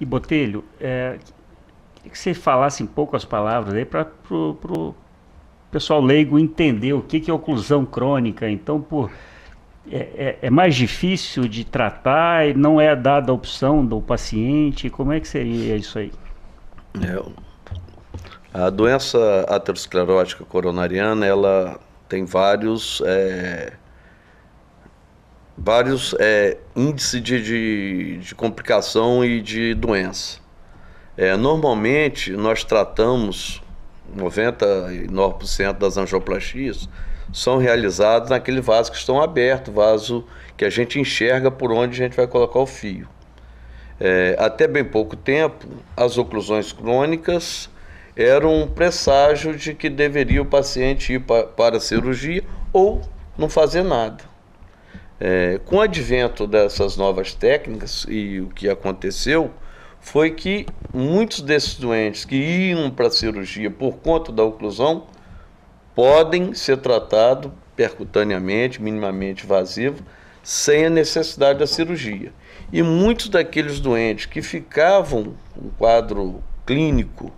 E Botelho, é, queria que você falasse em poucas palavras aí para o pessoal leigo entender o que, que é oclusão crônica. Então, por, é, é, é, mais difícil de tratar e não é dada a opção do paciente? Como é que seria isso aí? É, a doença aterosclerótica coronariana, ela tem vários... É, vários é, índices de, de, de, complicação e de doença. É, normalmente, nós tratamos 99% das angioplastias são realizadas naquele vaso que estão aberto, vaso que a gente enxerga por onde a gente vai colocar o fio. É, até bem pouco tempo, as oclusões crônicas eram um presságio de que deveria o paciente ir pa para a cirurgia ou não fazer nada. É, com o advento dessas novas técnicas e o que aconteceu foi que muitos desses doentes que iam para a cirurgia por conta da oclusão podem ser tratados percutaneamente, minimamente invasivo, sem a necessidade da cirurgia. E muitos daqueles doentes que ficavam com quadro clínico,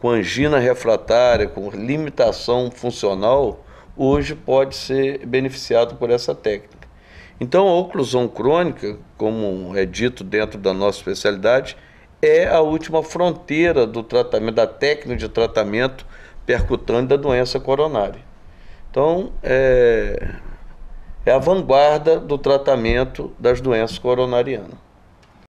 com angina refratária, com limitação funcional, hoje pode ser beneficiado por essa técnica. Então, a oclusão crônica, como é dito dentro da nossa especialidade, é a última fronteira do tratamento, da técnica de tratamento percutâneo da doença coronária. Então, é, é a vanguarda do tratamento das doenças coronarianas.